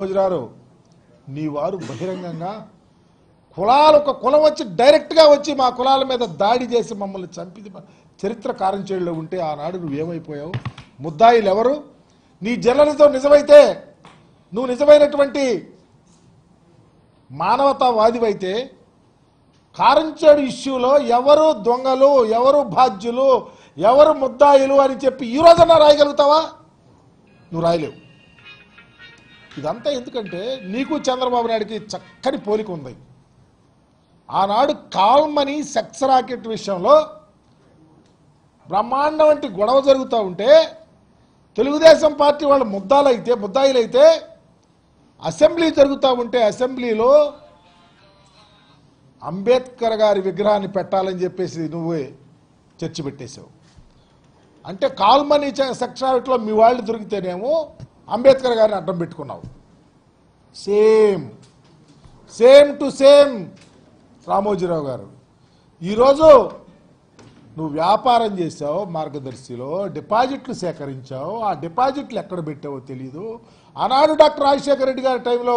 భోజరారు నీ వారు బహిరంగంగా కులాలు ఒక కులం వచ్చి డైరెక్ట్గా వచ్చి మా కులాల మీద దాడి చేసి మమ్మల్ని చంపి చరిత్ర కారంచేళ్ళలో ఉంటే ఆనాడు నువ్వేమైపోయావు ముద్దాయిలు ఎవరు నీ జర్నలిజం నిజమైతే నువ్వు నిజమైనటువంటి మానవతావాదివైతే కారంచేడు ఇష్యూలో ఎవరు దొంగలు ఎవరు బాధ్యులు ఎవరు ముద్దాయిలు అని చెప్పి ఈ రాయగలుగుతావా నువ్వు రాయలేవు ఇదంతా ఎందుకంటే నీకు చంద్రబాబు నాయుడికి చక్కని పోలిక ఉంది ఆనాడు కాల్మని సెక్స్ రాకెట్ విషయంలో బ్రహ్మాండం వంటి గొడవ జరుగుతూ ఉంటే తెలుగుదేశం పార్టీ వాళ్ళు ముద్దాలైతే ముద్దాయిలైతే అసెంబ్లీ జరుగుతూ ఉంటే అసెంబ్లీలో అంబేద్కర్ గారి విగ్రహాన్ని పెట్టాలని చెప్పేసి నువ్వే చర్చి పెట్టేశావు అంటే కాల్మనీ రాకెట్లో మీ వాళ్ళు దొరికితేనేమో అంబేద్కర్ గారిని అడ్డం పెట్టుకున్నావు same same to same Ramoji Rao garu ఈరోజు నువ్వు వ్యాపారం చేసావు మార్గదర్శిలో డిపాజిట్లు సేకరించావు ఆ డిపాజిట్లు ఎక్కడ పెట్టావో తెలీదు ఆనాడు డాక్టర్ రాజశేఖర రెడ్డి గారి టైంలో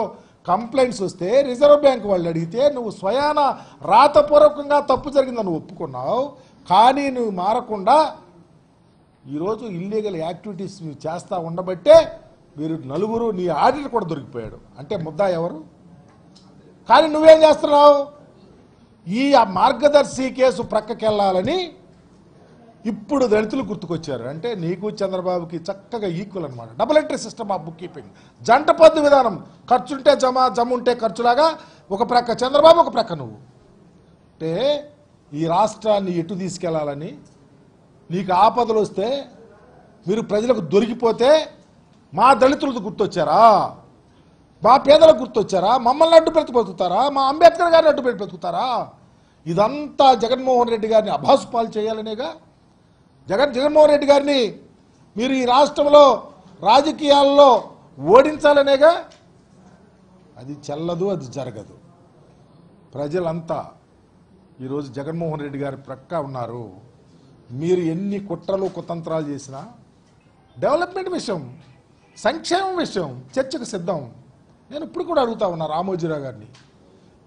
కంప్లైంట్స్ వస్తే రిజర్వ్ బ్యాంక్ వాళ్ళు అడిగితే నువ్వు స్వయాన రాతపూర్వకంగా తప్పు జరిగిందని ఒప్పుకున్నావు కానీ నువ్వు మారకుండా ఈరోజు ఇల్లీగల్ యాక్టివిటీస్ నువ్వు చేస్తూ ఉండబట్టే మీరు నలుగురు నీ ఆడిట్ కూడా దొరికిపోయాడు అంటే ముద్దా ఎవరు కానీ నువ్వేం చేస్తున్నావు ఈ మార్గదర్శి కేసు ప్రక్కకెళ్ళాలని ఇప్పుడు దళితులు గుర్తుకొచ్చారు అంటే నీకు చంద్రబాబుకి చక్కగా ఈక్వల్ అనమాట double entry system of book keeping జంట పద్దు విధానం ఖర్చుంటే జమ జమ ఉంటే ఖర్చులాగా ఒక ప్రక్క చంద్రబాబు ఒక ప్రక్క నువ్వు అంటే ఈ రాష్ట్రాన్ని ఎటు తీసుకెళ్లాలని నీకు ఆపదలు వస్తే మీరు ప్రజలకు దొరికిపోతే మా దళితులది గుర్తొచ్చారా మా పేదలకు గుర్తొచ్చారా మమ్మల్ని అడ్డు పెట్టి బతుకుతారా మా అంబేద్కర్ గారిని అడ్డు పెట్టి బతుకుతారా ఇదంతా జగన్మోహన్ రెడ్డి గారిని అభాసు పాలు చేయాలనేగా జగన్ జగన్మోహన్ రెడ్డి గారిని మీరు ఈ రాష్ట్రంలో రాజకీయాల్లో ఓడించాలనేగా అది చెల్లదు అది జరగదు ప్రజలంతా ఈరోజు జగన్మోహన్ రెడ్డి గారి ప్రక్క ఉన్నారు మీరు ఎన్ని కుట్రలు కుతంత్రాలు చేసినా డెవలప్మెంట్ విషయం సంక్షేమం విషయం చర్చకు సిద్ధం నేను ఇప్పుడు కూడా అడుగుతా ఉన్నా రామోజీరావు గారిని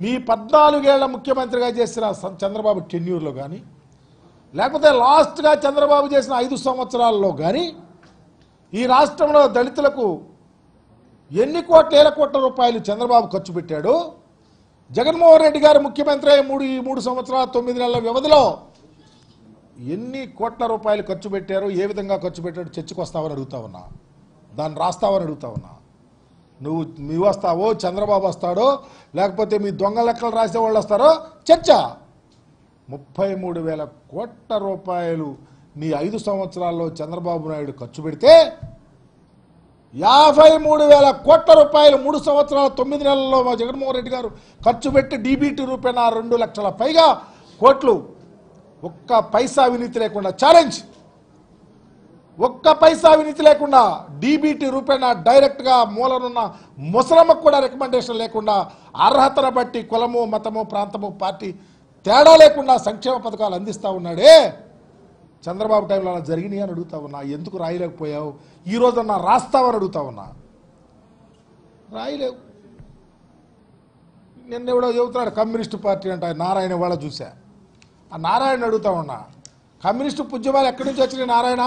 మీ పద్నాలుగేళ్ల ముఖ్యమంత్రిగా చేసిన చంద్రబాబు టెన్యూర్లో కానీ లేకపోతే లాస్ట్గా చంద్రబాబు చేసిన ఐదు సంవత్సరాల్లో కానీ ఈ రాష్ట్రంలో దళితులకు ఎన్ని కోట్ల కోట్ల రూపాయలు చంద్రబాబు ఖర్చు పెట్టాడు జగన్మోహన్ రెడ్డి గారు ముఖ్యమంత్రి మూడు ఈ మూడు సంవత్సరాల తొమ్మిది నెలల వ్యవధిలో ఎన్ని కోట్ల రూపాయలు ఖర్చు పెట్టారు ఏ విధంగా ఖర్చు పెట్టాడు చర్చకు వస్తామని అడుగుతా ఉన్నా దాన్ని రాస్తావని అడుగుతా ఉన్నా నువ్వు నువ్వు వస్తావో చంద్రబాబు వస్తాడో లేకపోతే మీ దొంగ లెక్కలు రాసే వాళ్ళు వస్తారో చర్చ ముప్పై మూడు వేల కోట్ల రూపాయలు నీ ఐదు సంవత్సరాల్లో చంద్రబాబు నాయుడు ఖర్చు పెడితే యాభై మూడు వేల కోట్ల రూపాయలు మూడు సంవత్సరాల తొమ్మిది నెలల్లో మా జగన్మోహన్ రెడ్డి గారు ఖర్చు పెట్టి డీబీటీ రూపాయన రెండు లక్షల పైగా కోట్లు ఒక్క పైసా అవినీతి లేకుండా ఛాలెంజ్ ఒక్క పైసా అవినీతి లేకుండా డీబీటీ రూపేణ డైరెక్ట్గా మూలనున్న ముసలమ్మకు కూడా రికమెండేషన్ లేకుండా అర్హతను బట్టి కులము మతము ప్రాంతము పార్టీ తేడా లేకుండా సంక్షేమ పథకాలు అందిస్తూ ఉన్నాడే చంద్రబాబు టైంలో అలా జరిగినాయి అని అడుగుతా ఉన్నా ఎందుకు రాయలేకపోయావు ఈ రోజన్నా రాస్తావని అడుగుతా ఉన్నా రాయలేవు నిన్న ఎవడో చెబుతున్నాడు కమ్యూనిస్టు పార్టీ అంట నారాయణ వాళ్ళ చూశా ఆ నారాయణ అడుగుతా ఉన్నా కమ్యూనిస్టు ఉద్యమాలు ఎక్కడి నుంచి వచ్చినాయి నారాయణ